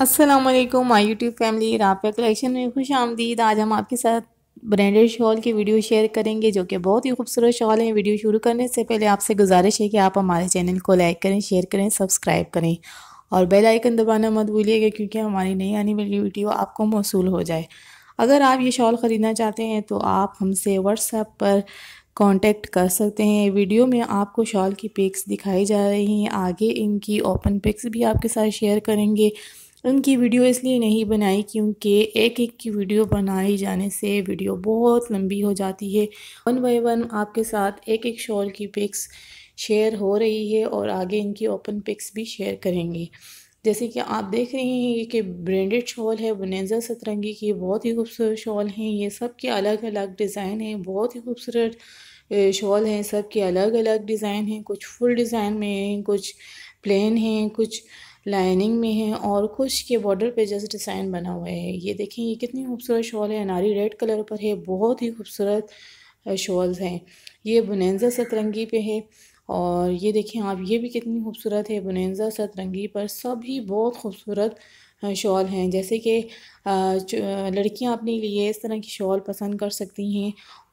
अस्सलाम वालेकुम my YouTube family Rafay collection में खुश आमदीद आज हम आपके साथ ब्रांडेड शॉल की वीडियो शेयर करेंगे जो कि बहुत ही खूबसूरत शॉल है वीडियो शुरू करने से पहले आपसे गुजारिश है कि आप हमारे चैनल को लाइक करें शेयर करें सब्सक्राइब करें और बेल आइकन दबाना मत भूलिएगा क्योंकि हमारी नई आने वाली वीडियो आपको मौसू हो जाए अगर आप ये शॉल ख़रीदना चाहते हैं तो आप हमसे व्हाट्सएप पर कांटेक्ट कर सकते हैं वीडियो में आपको शॉल की पिक्स दिखाई जा रही हैं आगे इनकी ओपन पिक्स भी आपके साथ शेयर करेंगे उनकी वीडियो इसलिए नहीं बनाई क्योंकि एक एक की वीडियो बनाई जाने से वीडियो बहुत लंबी हो जाती है वन बाई वन आपके साथ एक एक शॉल की पिक्स शेयर हो रही है और आगे इनकी ओपन पिक्स भी शेयर करेंगे जैसे कि आप देख रहे हैं ये कि ब्रांडेड शॉल है बुनेजा सतरंगी की बहुत ही खूबसूरत शॉल हैं ये सब के अलग अलग डिज़ाइन हैं बहुत ही खूबसूरत शॉल हैं सब के अलग अलग डिज़ाइन हैं कुछ फुल डिज़ाइन में हैं कुछ प्लेन हैं कुछ लाइनिंग में है और कुछ के बॉर्डर पे जैसे डिज़ाइन बना हुआ है ये देखें ये कितनी खूबसूरत शॉल है अनारी रेड कलर पर है बहुत ही खूबसूरत शॉल्स हैं ये बुनैजा सतरंगी पे है और ये देखें आप ये भी कितनी खूबसूरत है बुनैजा सतरंगी पर सभी बहुत खूबसूरत शॉल हैं जैसे कि लड़कियां अपने लिए इस तरह की शॉल पसंद कर सकती हैं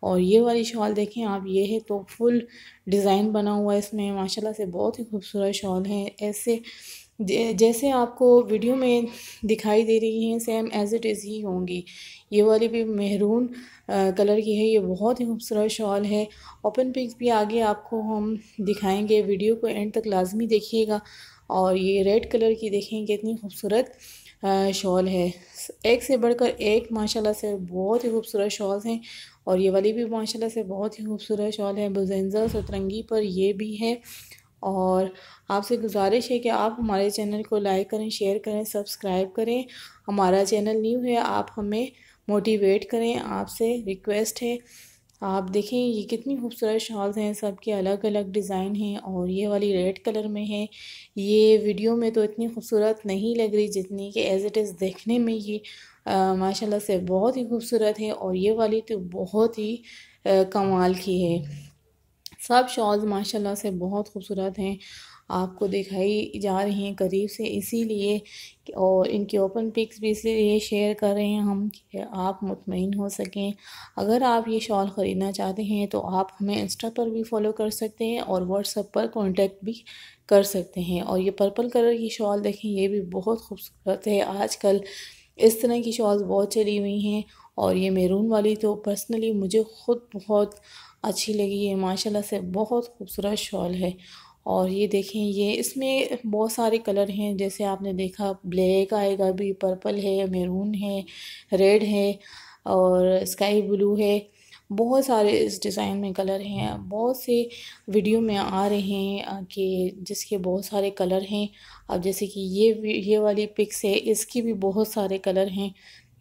और ये वाली शॉल देखें आप ये है तो फुल डिज़ाइन बना हुआ है इसमें माशाल्लाह से बहुत ही खूबसूरत शॉल है ऐसे जैसे आपको वीडियो में दिखाई दे रही हैं सेम एज़ इट इज़ ही होंगी ये वाली भी मेहरून कलर की है ये बहुत ही खूबसूरत शॉल है ओपन पिक्स भी आगे आपको हम दिखाएंगे वीडियो को एंड तक लाजमी देखिएगा और ये रेड कलर की देखेंगे इतनी खूबसूरत शॉल है एक से बढ़कर एक माशाल्लाह से बहुत ही खूबसूरत शॉल्स हैं और ये वाली भी माशाल्लाह से बहुत ही खूबसूरत शॉल है बुजेंजा सतरंगी पर ये भी है और आपसे गुजारिश है कि आप हमारे चैनल को लाइक करें शेयर करें सब्सक्राइब करें हमारा चैनल न्यू है आप हमें मोटिवेट करें आपसे रिक्वेस्ट है आप देखें ये कितनी खूबसूरत शॉल्स हैं सबके अलग अलग डिज़ाइन हैं और ये वाली रेड कलर में है ये वीडियो में तो इतनी खूबसूरत नहीं लग रही जितनी कि एज़ इट इज़ देखने में ये माशाल्लाह से बहुत ही खूबसूरत है और ये वाली तो बहुत ही आ, कमाल की है सब शॉल्स माशाल्लाह से बहुत खूबसूरत हैं आपको दिखाई जा रही हैं करीब से इसीलिए और इनके ओपन पिक्स भी इसलिए शेयर कर रहे हैं हम कि आप मुतमिन हो सकें अगर आप ये शॉल ख़रीदना चाहते हैं तो आप हमें इंस्टा पर भी फॉलो कर सकते हैं और व्हाट्सअप पर कांटेक्ट भी कर सकते हैं और ये पर्पल कलर की शॉल देखें ये भी बहुत खूबसूरत है आज इस तरह की शॉल्स बहुत चली हुई हैं और ये मेरून वाली तो पर्सनली मुझे ख़ुद बहुत अच्छी लगी है माशाल्लाह से बहुत खूबसूरत शॉल है और ये देखें ये इसमें बहुत सारे कलर हैं जैसे आपने देखा ब्लैक आएगा भी पर्पल है मेरून है रेड है और स्काई ब्लू है बहुत सारे इस डिज़ाइन में कलर हैं बहुत से वीडियो में आ रहे हैं कि जिसके बहुत सारे कलर हैं अब जैसे कि ये ये वाली पिक्स है इसकी भी बहुत सारे कलर हैं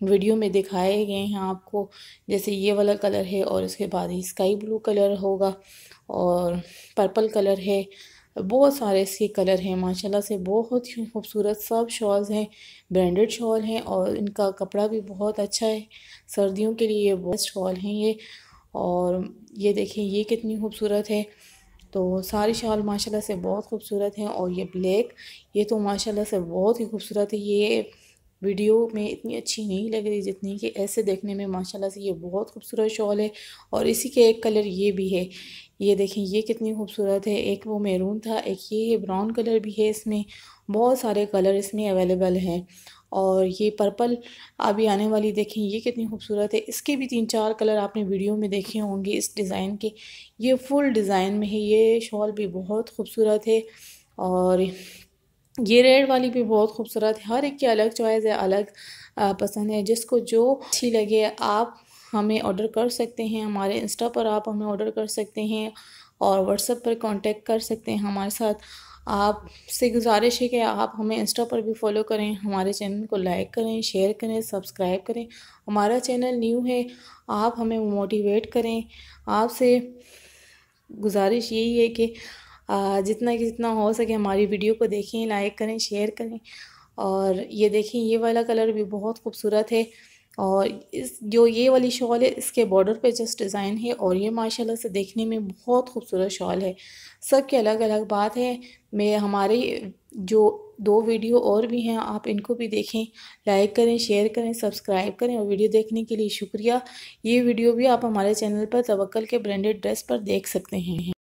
वीडियो में दिखाए गए हैं आपको जैसे ये वाला कलर है और इसके बाद ही स्काई ब्लू कलर होगा और पर्पल कलर है बहुत सारे इसके कलर हैं माशाल्लाह से बहुत ही खूबसूरत सब शॉल्स हैं ब्रांडेड शॉल हैं और इनका कपड़ा भी बहुत अच्छा है सर्दियों के लिए ये बेस्ट शॉल हैं ये और ये देखें ये कितनी खूबसूरत है तो सारी शॉल माशाल्लाह से बहुत खूबसूरत हैं और ये ब्लैक ये तो माशाल्लाह से बहुत ही खूबसूरत है ये वीडियो में इतनी अच्छी नहीं लग रही जितनी कि ऐसे देखने में माशाल्लाह से ये बहुत खूबसूरत शॉल है और इसी के एक कलर ये भी है ये देखें ये कितनी खूबसूरत है एक वो मेरून था एक ये ब्राउन कलर भी है इसमें बहुत सारे कलर इसमें अवेलेबल हैं और ये पर्पल अभी आने वाली देखें ये कितनी खूबसूरत है इसके भी तीन चार कलर आपने वीडियो में देखे होंगे इस डिज़ाइन के ये फुल डिज़ाइन में है ये शॉल भी बहुत खूबसूरत है और ये रेड वाली भी बहुत खूबसूरत है हर एक की अलग चॉइस है अलग पसंद है जिसको जो अच्छी लगे आप हमें ऑर्डर कर सकते हैं हमारे इंस्टा पर आप हमें ऑर्डर कर सकते हैं और व्हाट्सएप पर कांटेक्ट कर सकते हैं हमारे साथ आप से गुजारिश है कि आप हमें इंस्टा पर भी फॉलो करें हमारे चैनल को लाइक करें शेयर करें सब्सक्राइब करें हमारा चैनल न्यू है आप हमें मोटिवेट करें आपसे गुजारिश यही है कि जितना कि जितना हो सके हमारी वीडियो को देखें लाइक करें शेयर करें और ये देखें ये वाला कलर भी बहुत खूबसूरत है और इस जो ये वाली शॉल है इसके बॉर्डर पे जस्ट डिज़ाइन है और ये माशाल्लाह से देखने में बहुत खूबसूरत शॉल है सब के अलग अलग बात है मैं हमारे जो दो वीडियो और भी हैं आप इनको भी देखें लाइक करें शेयर करें सब्सक्राइब करें और वीडियो देखने के लिए शुक्रिया ये वीडियो भी आप हमारे चैनल पर तवक्ल के ब्रांडेड ड्रेस पर देख सकते हैं